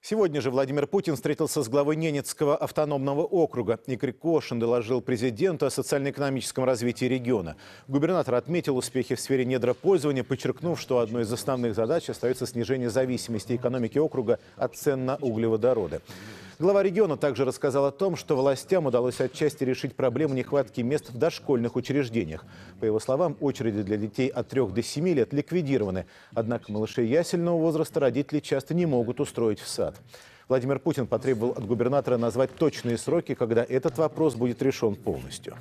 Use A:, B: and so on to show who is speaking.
A: Сегодня же Владимир Путин встретился с главой Ненецкого автономного округа. Игорь Кошин доложил президенту о социально-экономическом развитии региона. Губернатор отметил успехи в сфере недропользования, подчеркнув, что одной из основных задач остается снижение зависимости экономики округа от цен на углеводороды. Глава региона также рассказал о том, что властям удалось отчасти решить проблему нехватки мест в дошкольных учреждениях. По его словам, очереди для детей от 3 до 7 лет ликвидированы. Однако малышей ясельного возраста родители часто не могут устроить в сад. Владимир Путин потребовал от губернатора назвать точные сроки, когда этот вопрос будет решен полностью.